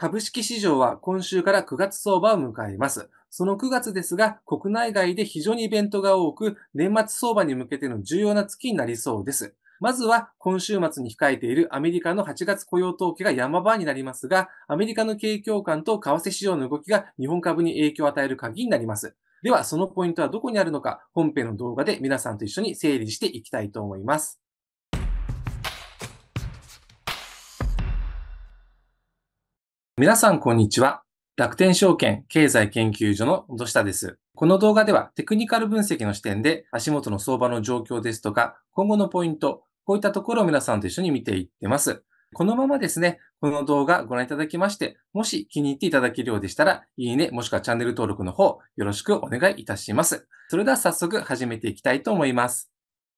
株式市場は今週から9月相場を迎えます。その9月ですが、国内外で非常にイベントが多く、年末相場に向けての重要な月になりそうです。まずは今週末に控えているアメリカの8月雇用統計が山場になりますが、アメリカの景況感と為替市場の動きが日本株に影響を与える鍵になります。では、そのポイントはどこにあるのか、本編の動画で皆さんと一緒に整理していきたいと思います。皆さん、こんにちは。楽天証券経済研究所の土下です。この動画ではテクニカル分析の視点で足元の相場の状況ですとか、今後のポイント、こういったところを皆さんと一緒に見ていってます。このままですね、この動画ご覧いただきまして、もし気に入っていただけるようでしたら、いいね、もしくはチャンネル登録の方、よろしくお願いいたします。それでは早速始めていきたいと思います。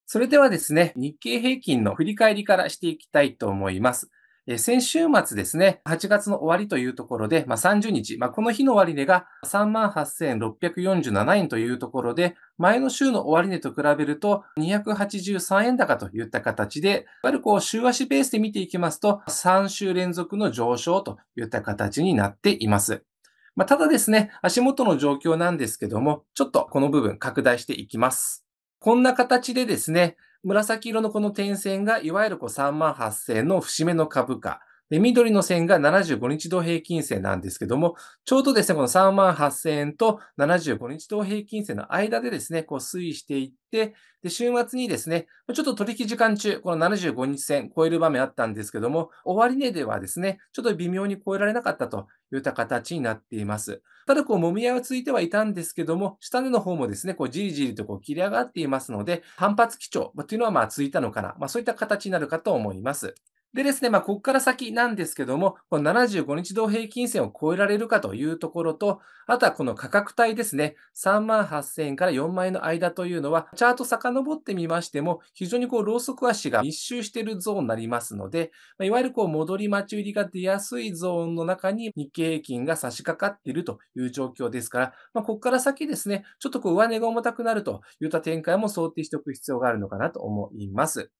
それではですね、日経平均の振り返りからしていきたいと思います。え先週末ですね、8月の終わりというところで、まあ、30日、まあ、この日の終値が38,647円というところで、前の週の終値と比べると283円高といった形で、いわゆるこう週足ベースで見ていきますと、3週連続の上昇といった形になっています。まあ、ただですね、足元の状況なんですけども、ちょっとこの部分拡大していきます。こんな形でですね、紫色のこの点線が、いわゆるこう3万8000の節目の株価。で、緑の線が75日同平均線なんですけども、ちょうどですね、この3万8000円と75日同平均線の間でですね、こう推移していって、で、週末にですね、ちょっと取引時間中、この75日線超える場面あったんですけども、終値ではですね、ちょっと微妙に超えられなかったといった形になっています。ただ、こう、揉み合いはついてはいたんですけども、下値の方もですね、こう、じりじりとこう、切り上がっていますので、反発基調というのは、まあ、ついたのかな。まあ、そういった形になるかと思います。でですね、まあ、ここから先なんですけども、この75日同平均線を超えられるかというところと、あとはこの価格帯ですね、3万8000円から4万円の間というのは、チャート遡ってみましても、非常にこう、ローソク足が密集しているゾーンになりますので、まいわゆるこう、戻り待ち売りが出やすいゾーンの中に日経平均が差し掛かっているという状況ですから、まあ、ここから先ですね、ちょっとこう、上値が重たくなるといった展開も想定しておく必要があるのかなと思います。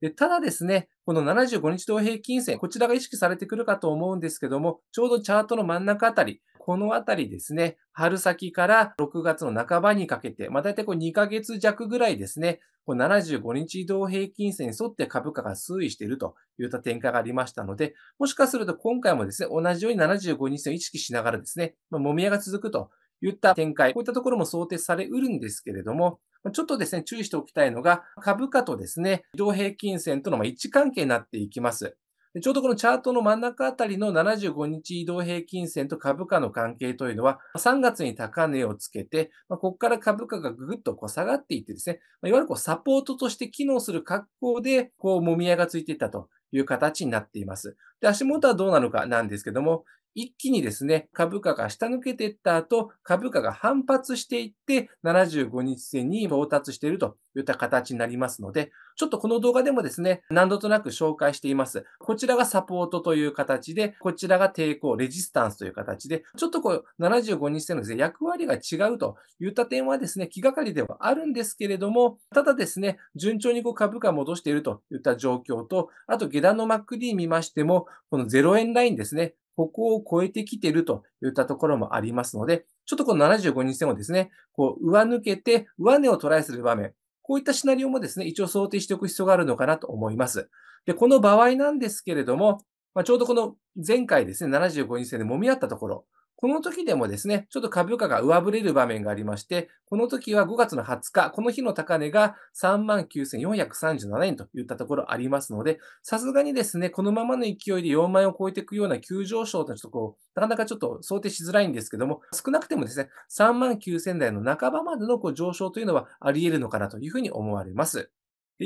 でただですね、この75日同平均線、こちらが意識されてくるかと思うんですけども、ちょうどチャートの真ん中あたり、このあたりですね、春先から6月の半ばにかけて、まあ、大体こう2ヶ月弱ぐらいですね、こう75日移動平均線に沿って株価が推移しているといった展開がありましたので、もしかすると今回もですね、同じように75日線を意識しながらですね、まあ、揉み合いが続くといった展開、こういったところも想定されうるんですけれども、ちょっとですね、注意しておきたいのが、株価とですね、移動平均線との位置関係になっていきます。ちょうどこのチャートの真ん中あたりの75日移動平均線と株価の関係というのは、3月に高値をつけて、ここから株価がぐっと下がっていってですね、いわゆるサポートとして機能する格好で、こう、もみ合いがついていたという形になっています。で、足元はどうなのかなんですけども、一気にですね、株価が下抜けていった後、株価が反発していって、75日線に到達しているといった形になりますので、ちょっとこの動画でもですね、何度となく紹介しています。こちらがサポートという形で、こちらが抵抗、レジスタンスという形で、ちょっとこう、75日線のですね、役割が違うといった点はですね、気がかりではあるんですけれども、ただですね、順調にこう株価戻しているといった状況と、あと下段のマック D 見ましても、この0円ラインですね、ここを超えてきてるといったところもありますので、ちょっとこの75日線をですね、こう上抜けて上値をトライする場面、こういったシナリオもですね、一応想定しておく必要があるのかなと思います。で、この場合なんですけれども、まあ、ちょうどこの前回ですね、75日線で揉み合ったところ、この時でもですね、ちょっと株価が上振れる場面がありまして、この時は5月の20日、この日の高値が39,437円といったところありますので、さすがにですね、このままの勢いで4万円を超えていくような急上昇というちょっとこう、なかなかちょっと想定しづらいんですけども、少なくてもですね、3万9000台の半ばまでのこう上昇というのはあり得るのかなというふうに思われます。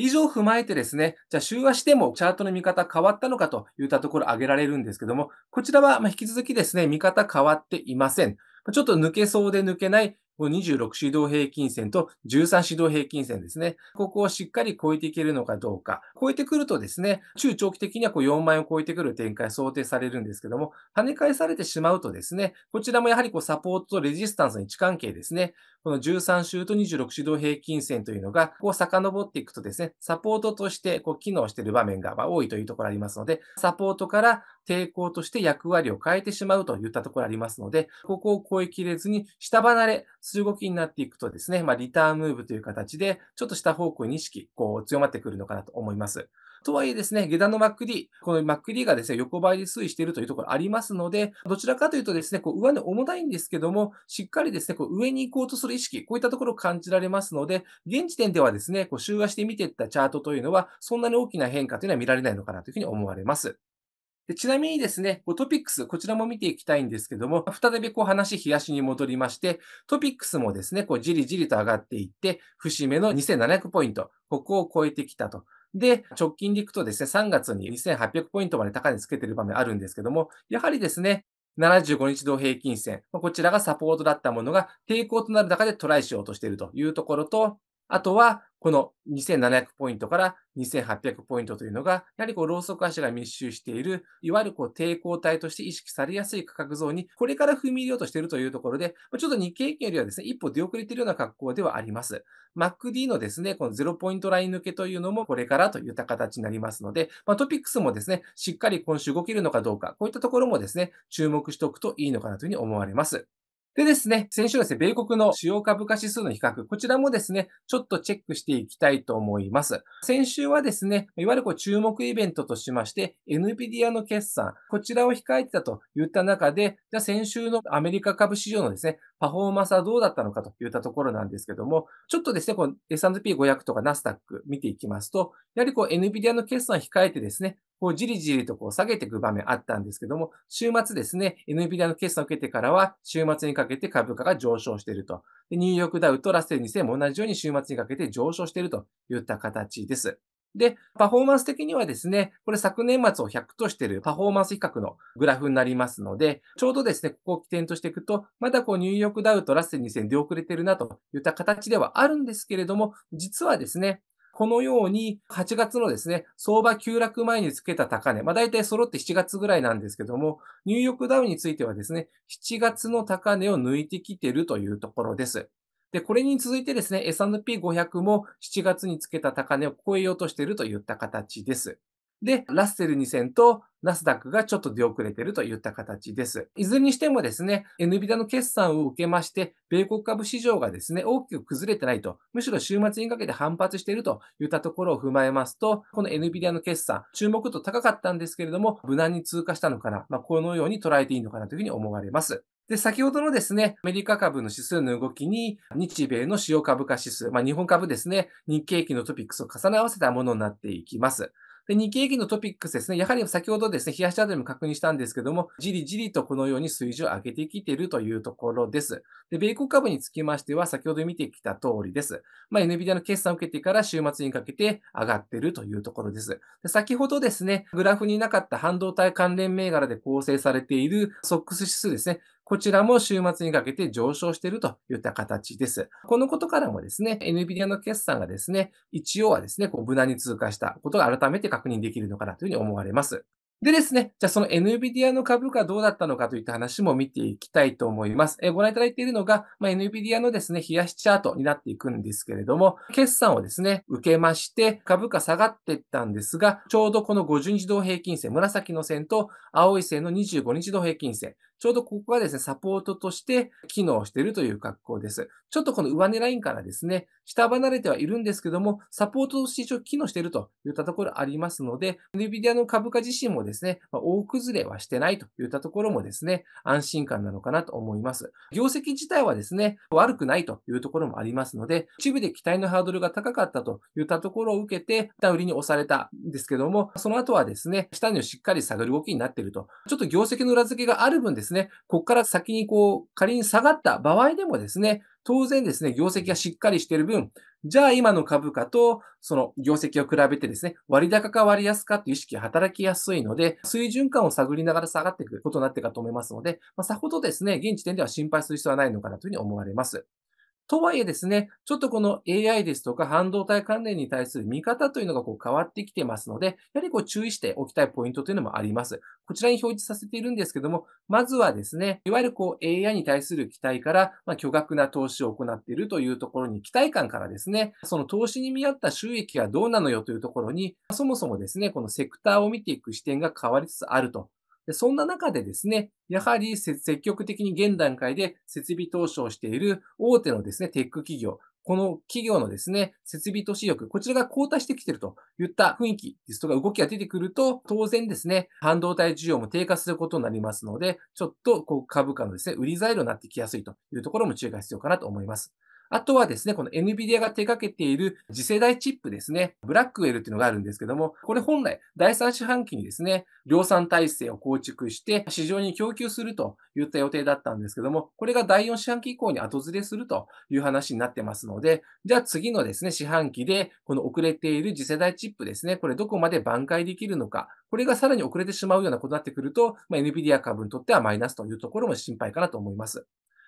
以上を踏まえてですね、じゃあ週足でもチャートの見方変わったのかといったところ挙げられるんですけども、こちらは引き続きですね、見方変わっていません。ちょっと抜けそうで抜けないこの26指導平均線と13指導平均線ですね。ここをしっかり超えていけるのかどうか。超えてくるとですね、中長期的にはこう4万円を超えてくる展開想定されるんですけども、跳ね返されてしまうとですね、こちらもやはりこうサポートとレジスタンスの位置関係ですね。この13週と26指導平均線というのが、こう遡っていくとですね、サポートとしてこう機能している場面が多いというところありますので、サポートから抵抗として役割を変えてしまうといったところありますので、ここを超えきれずに下離れ、すう動きになっていくとですね、まあ、リターンムーブという形で、ちょっと下方向に意識、こう、強まってくるのかなと思います。とはいえですね、下段の MacD、この MacD がですね、横ばいで推移しているというところありますので、どちらかというとですね、こう上の重たいんですけども、しっかりですね、こう上に行こうとする意識、こういったところを感じられますので、現時点ではですね、こう週足で見ていったチャートというのは、そんなに大きな変化というのは見られないのかなというふうに思われます。でちなみにですね、トピックス、こちらも見ていきたいんですけども、再びこう話、しに戻りまして、トピックスもですね、こうじりじりと上がっていって、節目の2700ポイント、ここを超えてきたと。で、直近でいくとですね、3月に2800ポイントまで高値つけてる場面あるんですけども、やはりですね、75日同平均線、こちらがサポートだったものが抵抗となる中でトライしようとしているというところと、あとは、この2700ポイントから2800ポイントというのが、やはりこう、ローソク足が密集している、いわゆるこう、抵抗体として意識されやすい価格ゾーンに、これから踏み入れようとしているというところで、ちょっと日経平均よりはですね、一歩出遅れているような格好ではあります。MacD のですね、この0ポイントライン抜けというのも、これからといった形になりますので、まあ、トピックスもですね、しっかり今週動けるのかどうか、こういったところもですね、注目しておくといいのかなというふうに思われます。でですね、先週ですね、米国の主要株価指数の比較、こちらもですね、ちょっとチェックしていきたいと思います。先週はですね、いわゆるこう注目イベントとしまして、NVIDIA の決算、こちらを控えてたといった中で、じゃあ先週のアメリカ株市場のですね、パフォーマンスはどうだったのかといったところなんですけども、ちょっとですね、この S&P500 とかナスタック見ていきますと、やはりこう NVIDIA の決算を控えてですね、こうじりじりとこう下げていく場面あったんですけども、週末ですね、NVIDIA の決算を受けてからは、週末にかけて株価が上昇していると。でニューヨークダウとラッセル2000も同じように週末にかけて上昇しているといった形です。で、パフォーマンス的にはですね、これ昨年末を100としているパフォーマンス比較のグラフになりますので、ちょうどですね、ここを起点としていくと、まだこうニューヨークダウとラッセル2000出遅れてるなといった形ではあるんですけれども、実はですね、このように8月のですね、相場急落前につけた高値、まあ大体揃って7月ぐらいなんですけども、ニューヨークダウンについてはですね、7月の高値を抜いてきてるというところです。で、これに続いてですね、S&P500 も7月につけた高値を超えようとしているといった形です。で、ラッセル2000とナスダックがちょっと出遅れてるといった形です。いずれにしてもですね、NVIDIA の決算を受けまして、米国株市場がですね、大きく崩れてないと、むしろ週末にかけて反発しているといったところを踏まえますと、この NVIDIA の決算、注目度高かったんですけれども、無難に通過したのかな、まあ、このように捉えていいのかなというふうに思われます。で、先ほどのですね、アメリカ株の指数の動きに、日米の主要株価指数、まあ、日本株ですね、日経期のトピックスを重ね合わせたものになっていきます。で、日経平均のトピックスですね、やはり先ほどですね、冷やしチャートでも確認したんですけども、じりじりとこのように水準を上げてきているというところです。で、米国株につきましては、先ほど見てきた通りです。まあ、NVIDIA の決算を受けてから週末にかけて上がっているというところです。で先ほどですね、グラフになかった半導体関連銘柄で構成されているソックス指数ですね、こちらも週末にかけて上昇しているといった形です。このことからもですね、NVIDIA の決算がですね、一応はですね、こう無難に通過したことが改めて確認できるのかなというふうに思われます。でですね、じゃあその NVIDIA の株価どうだったのかといった話も見ていきたいと思います。えご覧いただいているのが、まあ、NVIDIA のですね、冷やしチャートになっていくんですけれども、決算をですね、受けまして、株価下がっていったんですが、ちょうどこの50日同平均線、紫の線と青い線の25日同平均線、ちょうどここがですね、サポートとして機能しているという格好です。ちょっとこの上値ラインからですね、下離れてはいるんですけども、サポートとして一応機能しているといったところありますので、NVIDIA の株価自身もですね、大崩れはしてないといったところもですね、安心感なのかなと思います。業績自体はですね、悪くないというところもありますので、一部で期待のハードルが高かったといったところを受けて、下売りに押されたんですけども、その後はですね、下値をしっかり下がる動きになっていると。ちょっと業績の裏付けがある分ですね、ね、ここから先にこう、仮に下がった場合でもですね、当然ですね、業績がしっかりしている分、じゃあ今の株価とその業績を比べてですね、割高か割安かという意識が働きやすいので、水準感を探りながら下がっていくことになっていかと思いますので、まあ、さほどですね、現時点では心配する必要はないのかなというふうに思われます。とはいえですね、ちょっとこの AI ですとか半導体関連に対する見方というのがこう変わってきてますので、やはりこう注意しておきたいポイントというのもあります。こちらに表示させているんですけども、まずはですね、いわゆるこう AI に対する期待から、まあ、巨額な投資を行っているというところに期待感からですね、その投資に見合った収益はどうなのよというところに、そもそもですね、このセクターを見ていく視点が変わりつつあるとでそんな中でですね、やはり積極的に現段階で設備投資をしている大手のですね、テック企業、この企業のですね、設備投資力、こちらが後退してきているといった雰囲気ですとか動きが出てくると、当然ですね、半導体需要も低下することになりますので、ちょっとこう株価のですね、売り材料になってきやすいというところも注意が必要かなと思います。あとはですね、この NVIDIA が手掛けている次世代チップですね、ブラックウェルっていうのがあるんですけども、これ本来第3四半期にですね、量産体制を構築して市場に供給するといった予定だったんですけども、これが第4四半期以降に後ずれするという話になってますので、じゃあ次のですね、四半期でこの遅れている次世代チップですね、これどこまで挽回できるのか、これがさらに遅れてしまうようなことになってくると、まあ、NVIDIA 株にとってはマイナスというところも心配かなと思います。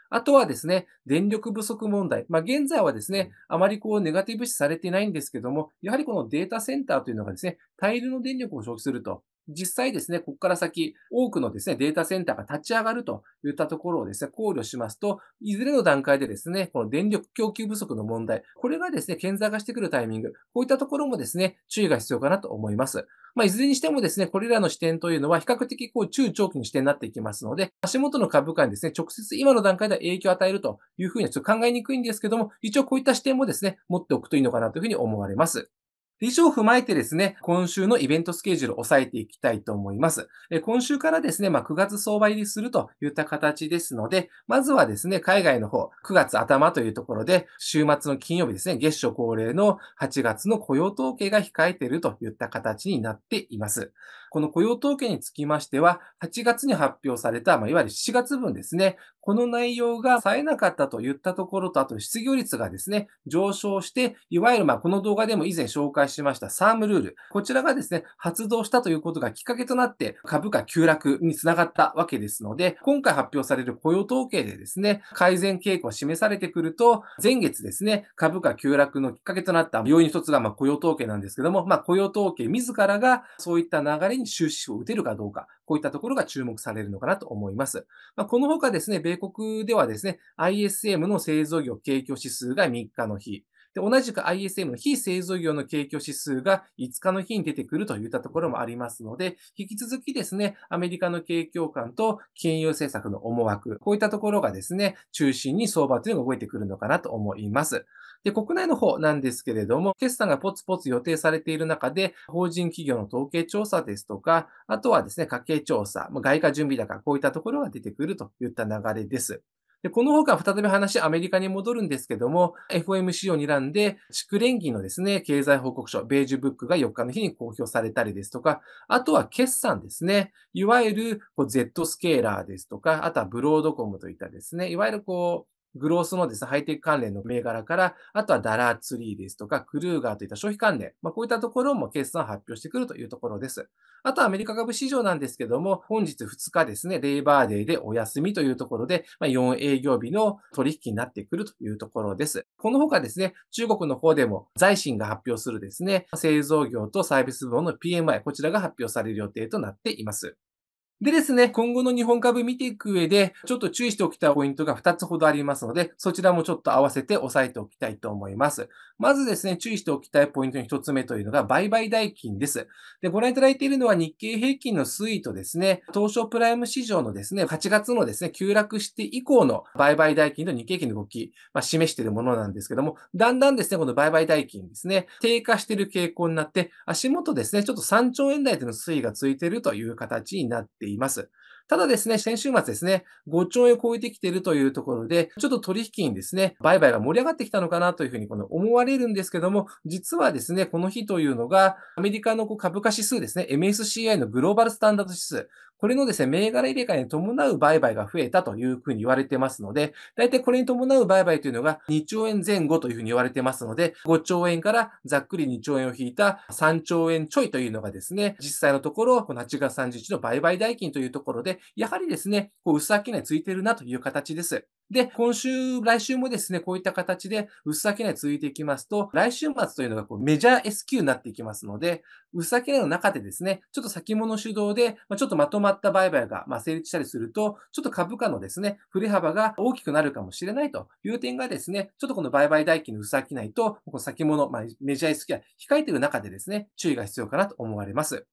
あとはですね、電力不足問題。まあ、現在はですね、あまりこうネガティブ視されてないんですけども、やはりこのデータセンターというのがですね、大量の電力を消費すると。実際ですね、ここから先、多くのですね、データセンターが立ち上がるといったところをですね、考慮しますと、いずれの段階でですね、この電力供給不足の問題、これがですね、顕在化してくるタイミング、こういったところもですね、注意が必要かなと思います。まあ、いずれにしてもですね、これらの視点というのは比較的こう中長期の視点になっていきますので、足元の株価にですね、直接今の段階では影響を与えるというふうにはちょっと考えにくいんですけども、一応こういった視点もですね、持っておくといいのかなというふうに思われます。以上を踏まえてですね、今週のイベントスケジュールを抑えていきたいと思います。今週からですね、まあ、9月相場入りするといった形ですので、まずはですね、海外の方、9月頭というところで、週末の金曜日ですね、月初恒例の8月の雇用統計が控えているといった形になっています。この雇用統計につきましては、8月に発表された、まあ、いわゆる7月分ですね、この内容が冴えなかったといったところと、あと失業率がですね、上昇して、いわゆるまあこの動画でも以前紹介しましたサームルール、こちらがですね、発動したということがきっかけとなって株価急落につながったわけですので、今回発表される雇用統計でですね、改善傾向を示されてくると、前月ですね、株価急落のきっかけとなった要因一つがま雇用統計なんですけども、まあ、雇用統計自らがそういった流れに終止符を打てるかどうか、こういったところが注目されるのかなと思います。まあ、このほかですね、米国ではですね、ISM の製造業景況指数が3日の日、で、同じく ISM の非製造業の景況指数が5日の日に出てくるといったところもありますので、引き続きですね、アメリカの景況感と金融政策の思惑、こういったところがですね、中心に相場というのが動いてくるのかなと思います。で、国内の方なんですけれども、決算がポツポツ予定されている中で、法人企業の統計調査ですとか、あとはですね、家計調査、外貨準備高、こういったところが出てくるといった流れです。でこの他、再び話、アメリカに戻るんですけども、FOMC を睨んで、地区連のですね、経済報告書、ベージュブックが4日の日に公表されたりですとか、あとは決算ですね、いわゆるこう Z スケーラーですとか、あとはブロードコムといったですね、いわゆるこう、グロースのですね、ハイテク関連の銘柄から、あとはダラーツリーですとか、クルーガーといった消費関連、まあ、こういったところも決算発表してくるというところです。あとはアメリカ株市場なんですけども、本日2日ですね、レイバーデーでお休みというところで、まあ、4営業日の取引になってくるというところです。この他ですね、中国の方でも財新が発表するですね、製造業とサービス部門の PMI、こちらが発表される予定となっています。でですね、今後の日本株見ていく上で、ちょっと注意しておきたいポイントが2つほどありますので、そちらもちょっと合わせて押さえておきたいと思います。まずですね、注意しておきたいポイントの1つ目というのが、売買代金です。で、ご覧いただいているのは日経平均の推移とですね、東証プライム市場のですね、8月のですね、急落して以降の売買代金と日経平均の動き、まあ、示しているものなんですけども、だんだんですね、この売買代金ですね、低下している傾向になって、足元ですね、ちょっと3兆円台での推移がついているという形になってています。ただですね、先週末ですね、5兆円を超えてきているというところで、ちょっと取引にですね、売買が盛り上がってきたのかなというふうにこの思われるんですけども、実はですね、この日というのが、アメリカの株価指数ですね、MSCI のグローバルスタンダード指数、これのですね、銘柄入れ替えに伴う売買が増えたというふうに言われてますので、大体これに伴う売買というのが2兆円前後というふうに言われてますので、5兆円からざっくり2兆円を引いた3兆円ちょいというのがですね、実際のところ、この8月30日の売買代金というところで、やはりですね、こう、薄商いついてるなという形です。で、今週、来週もですね、こういった形で、薄商い続いていきますと、来週末というのがこうメジャー S q になっていきますので、薄商いの中でですね、ちょっと先物主導で、まちょっとまとまった売買が、ま成立したりすると、ちょっと株価のですね、振れ幅が大きくなるかもしれないという点がですね、ちょっとこの売買代金の薄商いと、この先物、まあ、メジャー S q が控えている中でですね、注意が必要かなと思われます。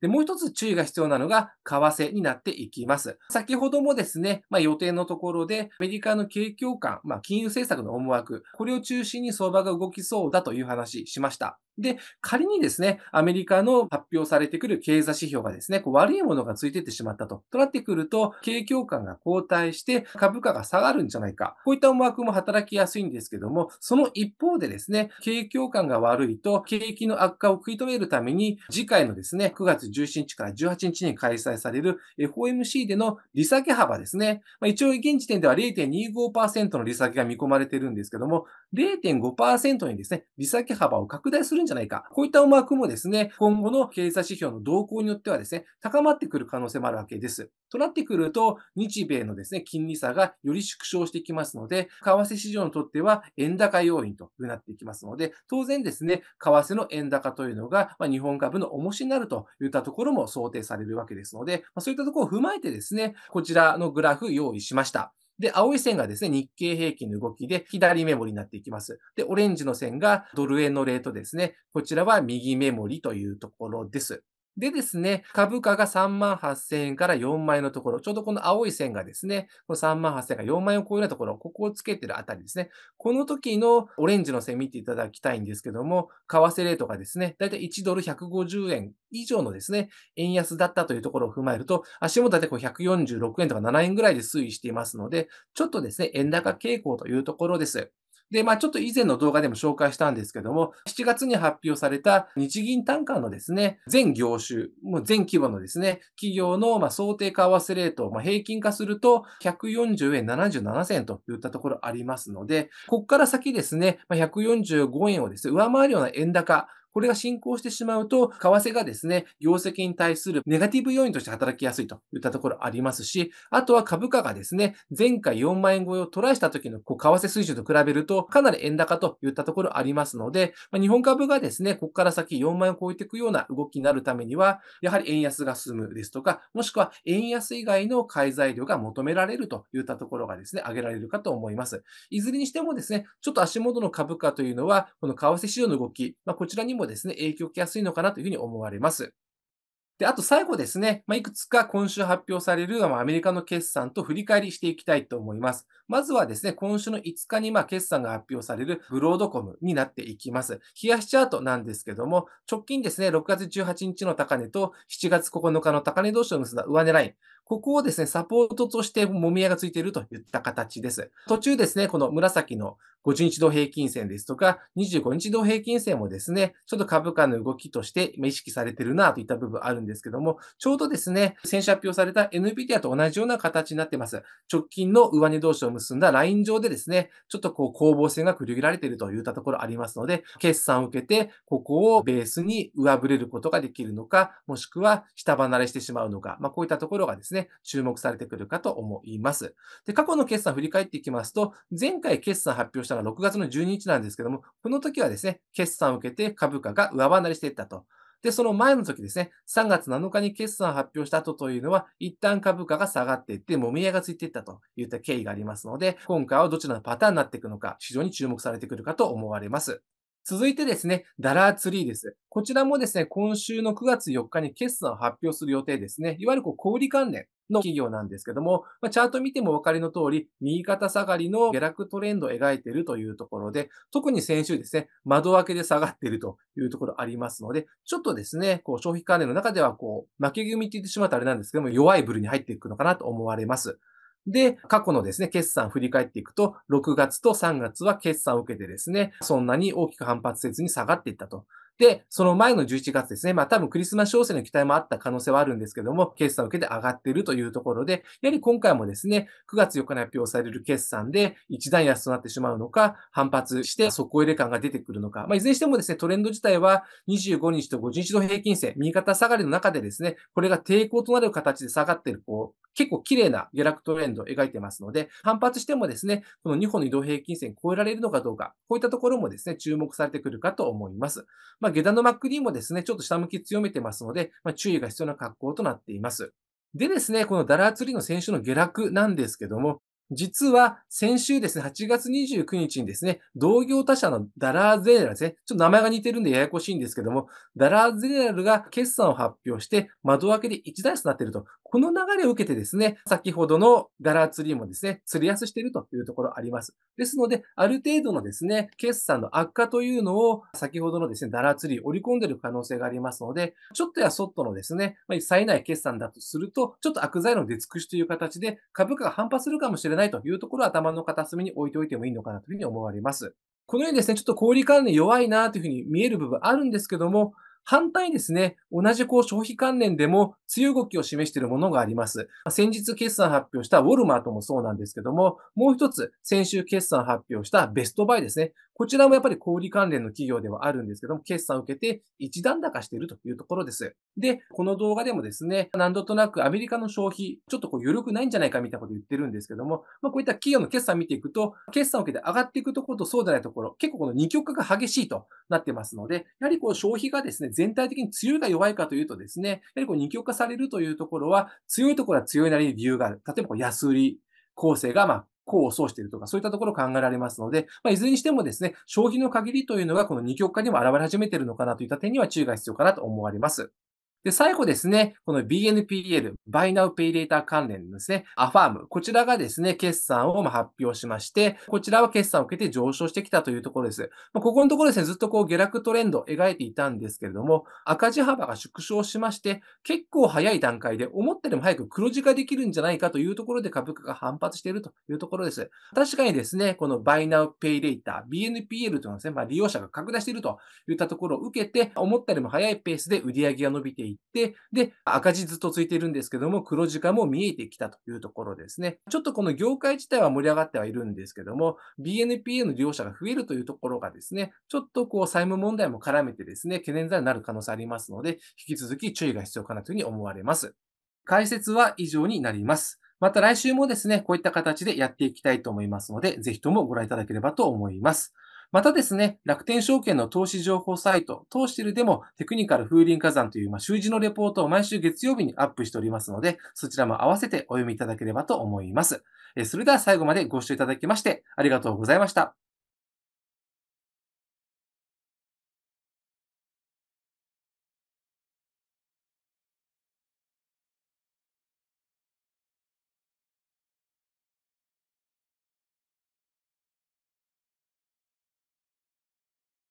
で、もう一つ注意が必要なのが、為替になっていきます。先ほどもですね、まあ、予定のところで、アメリカの景況感、まあ、金融政策の思惑、これを中心に相場が動きそうだという話しました。で、仮にですね、アメリカの発表されてくる経済指標がですね、こう悪いものがついてってしまったと。となってくると、景況感が後退して株価が下がるんじゃないか。こういった思惑も働きやすいんですけども、その一方でですね、景況感が悪いと、景気の悪化を食い止めるために、次回のですね、9月17日から18日に開催される FOMC での利下げ幅ですね。まあ、一応現時点では0.25%の利下げが見込まれているんですけども、0.5%にですね、利下げ幅を拡大するんじゃないか。こういった思惑もですね、今後の経済指標の動向によってはですね、高まってくる可能性もあるわけです。となってくると、日米のですね、金利差がより縮小していきますので、為替市場にとっては円高要因となっていきますので、当然ですね、為替の円高というのが、ま日本株の重しになるといったところも想定されるわけですので、まそういったところを踏まえてですね、こちらのグラフ用意しました。で、青い線がですね、日経平均の動きで左メモリになっていきます。で、オレンジの線がドル円のレートですね。こちらは右メモリというところです。でですね、株価が3万8000円から4万円のところ、ちょうどこの青い線がですね、この3万8000円から4万円を超えるところ、ここをつけてるあたりですね。この時のオレンジの線見ていただきたいんですけども、為替レートがですね、だいたい1ドル150円以上のですね、円安だったというところを踏まえると、足元だいたい146円とか7円ぐらいで推移していますので、ちょっとですね、円高傾向というところです。で、まあちょっと以前の動画でも紹介したんですけども、7月に発表された日銀単価のですね、全業種、もう全規模のですね、企業のま想定為替レート、まあ、平均化すると140円77銭といったところありますので、ここから先ですね、ま145円をですね、上回るような円高、これが進行してしまうと、為替がですね、業績に対するネガティブ要因として働きやすいといったところありますし、あとは株価がですね、前回4万円超えをトライした時のこう為替水準と比べると、かなり円高といったところありますので、まあ、日本株がですね、ここから先4万円を超えていくような動きになるためには、やはり円安が進むですとか、もしくは円安以外の買い材料が求められるといったところがですね、挙げられるかと思います。いずれにしてもですね、ちょっと足元の株価というのは、この為替市場の動き、まあ、こちらにももですね、影響を受けやすいのかなというふうに思われます。で、あと最後ですね、まあ、いくつか今週発表される、まあ、アメリカの決算と振り返りしていきたいと思います。まずはですね、今週の5日にまあ決算が発表されるブロードコムになっていきます。冷やしチャートなんですけども、直近ですね、6月18日の高値と7月9日の高値同士を結んだ上値ライン。ここをですね、サポートとしてもみ合いがついているといった形です。途中ですね、この紫の50日同平均線ですとか、25日同平均線もですね、ちょっと株価の動きとして意識されてるなといった部分あるんですですけども、ちょうどですね、先週発表された NVIDIA と同じような形になってます。直近の上値同士を結んだライン上でですね、ちょっとこう攻防戦が繰り広げられているといったところありますので、決算を受けて、ここをベースに上振れることができるのか、もしくは下離れしてしまうのか、まあ、こういったところがですね、注目されてくるかと思います。で、過去の決算を振り返っていきますと、前回決算発表したのが6月の12日なんですけども、この時はですね、決算を受けて株価が上離れしていったと。で、その前の時ですね、3月7日に決算を発表した後というのは、一旦株価が下がっていって、もみ合いがついていったといった経緯がありますので、今回はどちらのパターンになっていくのか、非常に注目されてくるかと思われます。続いてですね、ダラーツリーです。こちらもですね、今週の9月4日に決算を発表する予定ですね。いわゆるこう小売関連の企業なんですけども、まあ、チャート見てもお分かりの通り、右肩下がりの下落トレンドを描いているというところで、特に先週ですね、窓開けで下がっているというところありますので、ちょっとですね、こう消費関連の中ではこう、負け組って言ってしまうとあれなんですけども、弱いブルに入っていくのかなと思われます。で、過去のですね、決算振り返っていくと、6月と3月は決算を受けてですね、そんなに大きく反発せずに下がっていったと。で、その前の11月ですね。まあ多分クリスマス商戦の期待もあった可能性はあるんですけども、決算を受けて上がっているというところで、やはり今回もですね、9月4日に発表される決算で一段安となってしまうのか、反発して底入れ感が出てくるのか、まあいずれにしてもですね、トレンド自体は25日と50日の平均線、右肩下がりの中でですね、これが抵抗となる形で下がっている、こう、結構綺麗な下落トレンドを描いてますので、反発してもですね、この2本の移動平均線超えられるのかどうか、こういったところもですね、注目されてくるかと思います。まあ、下段のマック D もですね、ちょっと下向き強めてますので、まあ、注意が必要な格好となっています。でですね、このダラーツリーの先週の下落なんですけども、実は先週ですね、8月29日にですね、同業他社のダラーゼネラルですね、ちょっと名前が似てるんでややこしいんですけども、ダラーゼネラルが決算を発表して、窓開けで一台となっていると、この流れを受けてですね、先ほどのガラツリーもですね、釣りやすしているというところあります。ですので、ある程度のですね、決算の悪化というのを、先ほどのですね、ダラツリー織り込んでいる可能性がありますので、ちょっとやそっとのですね、まあ、冴えない決算だとすると、ちょっと悪材料の出尽くしという形で、株価が反発するかもしれないというところは頭の片隅に置いておいてもいいのかなというふうに思われます。このようにですね、ちょっと小売管理弱いなというふうに見える部分あるんですけども、反対ですね、同じこう消費関連でも強い動きを示しているものがあります。先日決算発表したウォルマートもそうなんですけども、もう一つ先週決算発表したベストバイですね。こちらもやっぱり小売関連の企業ではあるんですけども、決算を受けて一段高しているというところです。で、この動画でもですね、何度となくアメリカの消費、ちょっとこう余力ないんじゃないかみたいなこと言ってるんですけども、まあ、こういった企業の決算見ていくと、決算を受けて上がっていくところとそうでないところ、結構この二極化が激しいとなってますので、やはりこう消費がですね、全体的に強いか弱いかというとですね、やはりこう二極化されるというところは、強いところは強いなりに理由がある。例えばこう安売り構成が、まあ、功を奏しているとか、そういったところ考えられますので、まあ、いずれにしてもですね、消費の限りというのがこの二極化にも現れ始めているのかなといった点には注意が必要かなと思われます。で、最後ですね、この BNPL、Buy Now Pay Later 関連のですね、アファーム、こちらがですね、決算を発表しまして、こちらは決算を受けて上昇してきたというところです。まあ、ここのところですね、ずっとこう下落トレンドを描いていたんですけれども、赤字幅が縮小しまして、結構早い段階で思ったよりも早く黒字化できるんじゃないかというところで株価が反発しているというところです。確かにですね、この Buy Now Pay Later、BNPL というのはですね、まあ、利用者が拡大しているといったところを受けて、思ったよりも早いペースで売り上げが伸びているいって、で、赤字ずっとついてるんですけども、黒字化も見えてきたというところですね。ちょっとこの業界自体は盛り上がってはいるんですけども、BNPA の利用者が増えるというところがですね、ちょっとこう債務問題も絡めてですね、懸念材料になる可能性ありますので、引き続き注意が必要かなというふうに思われます。解説は以上になります。また来週もですね、こういった形でやっていきたいと思いますので、ぜひともご覧いただければと思います。またですね、楽天証券の投資情報サイト、投資るでもテクニカル風林火山という、まあ、習字のレポートを毎週月曜日にアップしておりますので、そちらも合わせてお読みいただければと思います。えそれでは最後までご視聴いただきまして、ありがとうございました。